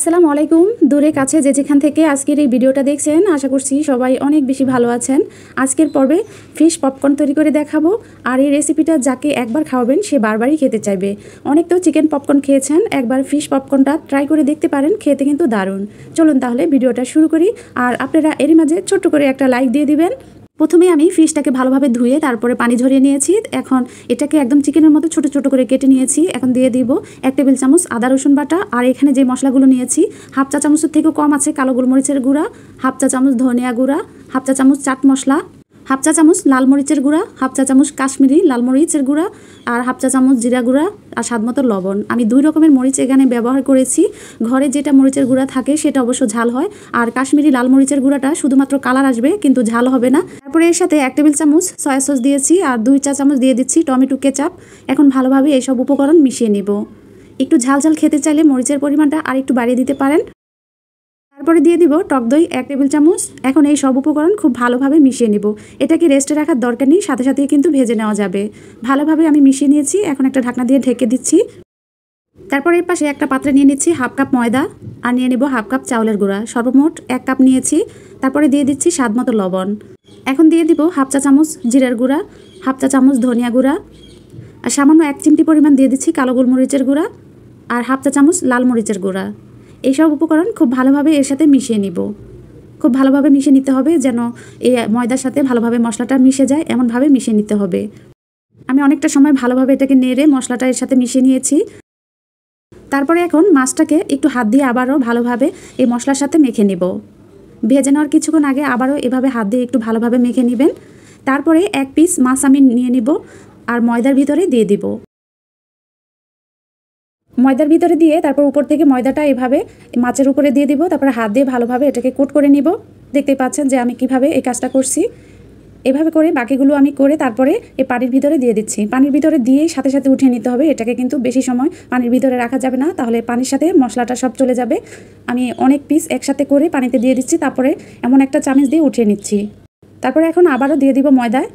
আসসালামু আলাইকুম দূরে কাছে যে যেখান থেকে আজকের এই ভিডিওটা দেখছেন আশা করছি সবাই অনেক বেশি ভালো আছেন আজকের পর্বে ফিশ পপকর্ন তৈরি করে দেখাবো আর এই রেসিপিটা যাকে একবার খাওয়াবেন সে বারবারই খেতে চাইবে অনেক তো চিকেন পপকর্ন খেয়েছেন একবার ফিশ পপকর্নটা ট্রাই করে দেখতে পারেন খেতে কিন্তু দারুণ চলুন তাহলে ভিডিওটা শুরু করি আর আপনারা এরই মাঝে ছোট্ট করে একটা লাইক দিয়ে দিবেন প্রথমে আমি ফিশটাকে ভালোভাবে ধুয়ে তারপরে পানি ঝরিয়ে নিয়েছি এখন এটাকে একদম চিকেনের মতো ছোট ছোট করে কেটে নিয়েছি এখন দিয়ে দিব এক টেবিল চামচ আদা রসুন বাটা আর এখানে যে মশলাগুলো নিয়েছি হাফ চা চামচের থেকেও কম আছে কালো গোলমরিচের গুঁড়া হাফ চা চামচ ধনিয়া গুঁড়া হাফ চা চামচ চাট মশলা হাফ চা চামচ লাল মরিচের গুঁড়া হাফ চা চামচ কাশ্মীরি লাল মরিচের গুঁড়া আর হাফ চা চামচ জিরা গুঁড়া আর স্বাদমতো লবণ আমি দুই রকমের মরিচ এখানে ব্যবহার করেছি ঘরে যেটা মরিচের গুঁড়া থাকে সেটা অবশ্য ঝাল হয় আর কাশ্মীরি লাল মরিচের গুঁড়াটা শুধুমাত্র কালার আসবে কিন্তু ঝাল হবে না তারপরে এর সাথে এক টেবিল চামচ সয়া সস দিয়েছি আর দুই চা চামচ দিয়ে দিচ্ছি টমেটো কেচাপ এখন ভালোভাবে এইসব উপকরণ মিশিয়ে নেব একটু ঝাল ঝাল খেতে চাইলে মরিচের পরিমাণটা আর একটু বাড়িয়ে দিতে পারেন এরপরে দিয়ে দিব টক দই এক টেবিল চামচ এখন এই সব উপকরণ খুব ভালোভাবে মিশিয়ে নিব এটাকে রেস্টে রাখার দরকার নেই সাথে সাথেই কিন্তু ভেজে নেওয়া যাবে ভালোভাবে আমি মিশিয়ে নিয়েছি এখন একটা ঢাকনা দিয়ে ঢেকে দিচ্ছি তারপর এর পাশে একটা পাত্রে নিয়ে নিচ্ছি হাফ কাপ ময়দা আর নিয়ে নেব হাফ কাপ চাউলের গুঁড়া সর্বমোট এক কাপ নিয়েছি তারপরে দিয়ে দিচ্ছি স্বাদ মতো লবণ এখন দিয়ে দিব হাফ চা চামচ জিরার গুঁড়া হাফ চা চামচ ধনিয়া গুঁড়া আর সামান্য এক চিমটি পরিমাণ দিয়ে দিচ্ছি কালো গোলমরিচের গুঁড়া আর হাফ চা চামচ লাল মরিচের গুঁড়া এইসব উপকরণ খুব ভালোভাবে এর সাথে মিশিয়ে নিব খুব ভালোভাবে মিশিয়ে নিতে হবে যেন এই ময়দার সাথে ভালোভাবে মশলাটা মিশে যায় এমনভাবে মিশিয়ে নিতে হবে আমি অনেকটা সময় ভালোভাবে এটাকে নেড়ে মশলাটা এর সাথে মিশিয়ে নিয়েছি তারপরে এখন মাছটাকে একটু হাত দিয়ে আবারও ভালোভাবে এই মশলার সাথে মেখে নেব ভেজে নেওয়ার কিছুক্ষণ আগে আবারও এভাবে হাত দিয়ে একটু ভালোভাবে মেখে নেবেন তারপরে এক পিস মাছ আমি নিয়ে নিব আর ময়দার ভিতরে দিয়ে দিব ময়দার ভিতরে দিয়ে তারপর উপর থেকে ময়দাটা এভাবে মাছের উপরে দিয়ে দিব তারপরে হাত দিয়ে ভালোভাবে এটাকে কোট করে নিব দেখতে পাচ্ছেন যে আমি কিভাবে এই কাজটা করছি এভাবে করে বাকিগুলো আমি করে তারপরে এই পানির ভিতরে দিয়ে দিচ্ছি পানির ভিতরে দিয়েই সাথে সাথে উঠিয়ে নিতে হবে এটাকে কিন্তু বেশি সময় পানির ভিতরে রাখা যাবে না তাহলে পানির সাথে মশলাটা সব চলে যাবে আমি অনেক পিস একসাথে করে পানিতে দিয়ে দিচ্ছি তারপরে এমন একটা চামিচ দিয়ে উঠিয়ে নিচ্ছি তারপরে এখন আবারও দিয়ে দিব ময়দায়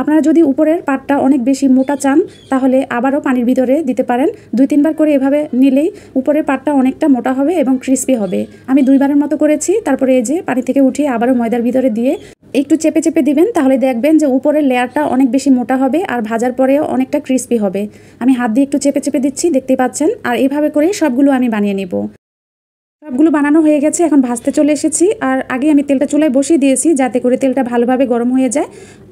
আপনারা যদি উপরের পাটটা অনেক বেশি মোটা চান তাহলে আবারও পানির ভিতরে দিতে পারেন দুই তিনবার করে এভাবে নিলেই উপরের পাটটা অনেকটা মোটা হবে এবং ক্রিস্পি হবে আমি দুইবারের মতো করেছি তারপরে এই যে পানি থেকে উঠিয়ে আবারও ময়দার ভিতরে দিয়ে একটু চেপে চেপে দিবেন তাহলে দেখবেন যে উপরের লেয়ারটা অনেক বেশি মোটা হবে আর ভাজার পরেও অনেকটা ক্রিস্পি হবে আমি হাত দিয়ে একটু চেপে চেপে দিচ্ছি দেখতে পাচ্ছেন আর এইভাবে করেই সবগুলো আমি বানিয়ে নেব সবগুলো বানানো হয়ে গেছে এখন ভাজতে চলে এসেছি আর আগে আমি তেলটা চুলায় বসিয়ে দিয়েছি যাতে করে তেলটা ভালোভাবে গরম হয়ে যায়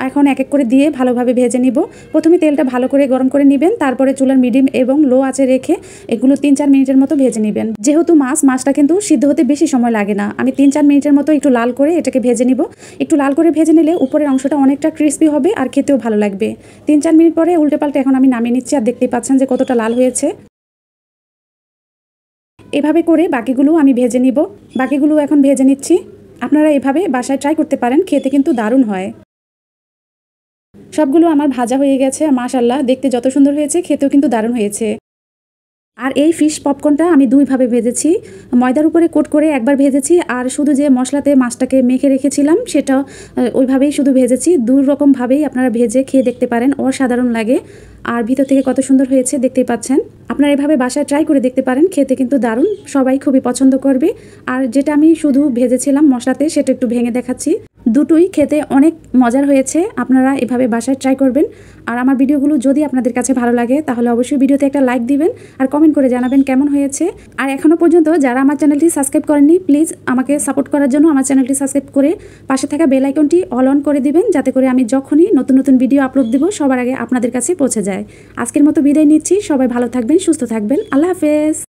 এখন এক এক করে দিয়ে ভালোভাবে ভেজে নিব প্রথমে তেলটা ভালো করে গরম করে নেবেন তারপরে চুলার মিডিয়াম এবং লো আঁচে রেখে এগুলো তিন চার মিনিটের মতো ভেজে নেবেন যেহেতু মাছ মাছটা কিন্তু সিদ্ধ হতে বেশি সময় লাগে না আমি তিন চার মিনিটের মতো একটু লাল করে এটাকে ভেজে নিব একটু লাল করে ভেজে নিলে উপরের অংশটা অনেকটা ক্রিস্পি হবে আর খেতেও ভালো লাগবে তিন চার মিনিট পরে উল্টে পাল্টে এখন আমি নামিয়ে নিচ্ছি আর দেখতেই পাচ্ছেন যে কতটা লাল হয়েছে এভাবে করে বাকিগুলো আমি ভেজে নিব বাকিগুলো এখন ভেজে নিচ্ছি আপনারা এভাবে বাসায় ট্রাই করতে পারেন খেতে কিন্তু দারুণ হয় সবগুলো আমার ভাজা হয়ে গেছে মাশাল্লাহ দেখতে যত সুন্দর হয়েছে খেতেও কিন্তু দারুণ হয়েছে আর এই ফিশ পপকর্নটা আমি দুইভাবে ভেজেছি ময়দার উপরে কোট করে একবার ভেজেছি আর শুধু যে মশলাতে মাছটাকে মেখে রেখেছিলাম সেটা ওইভাবেই শুধু ভেজেছি দুই রকমভাবেই আপনারা ভেজে খেয়ে দেখতে পারেন অসাধারণ লাগে আর ভিতর থেকে কত সুন্দর হয়েছে দেখতেই পাচ্ছেন আপনারা এভাবে বাসায় ট্রাই করে দেখতে পারেন খেতে কিন্তু দারুণ সবাই খুবই পছন্দ করবে আর যেটা আমি শুধু ভেজেছিলাম মশলাতে সেটা একটু ভেঙে দেখাচ্ছি দুটোই খেতে অনেক মজার হয়েছে আপনারা এভাবে বাসায় ট্রাই করবেন আর আমার ভিডিওগুলো যদি আপনাদের কাছে ভালো লাগে তাহলে অবশ্যই ভিডিওতে একটা লাইক দিবেন আর কমেন্ট করে জানাবেন কেমন হয়েছে আর এখনও পর্যন্ত যারা আমার চ্যানেলটি সাবস্ক্রাইব করেননি প্লিজ আমাকে সাপোর্ট করার জন্য আমার চ্যানেলটি সাবস্ক্রাইব করে পাশে থাকা বেল আইকনটি অল অন করে দিবেন যাতে করে আমি যখনই নতুন নতুন ভিডিও আপলোড দেবো সবার আগে আপনাদের কাছে পৌঁছে যায় আজকের মতো বিদায় নিচ্ছি সবাই ভালো থাকবেন সুস্থ থাকবেন আল্লাহ হাফেজ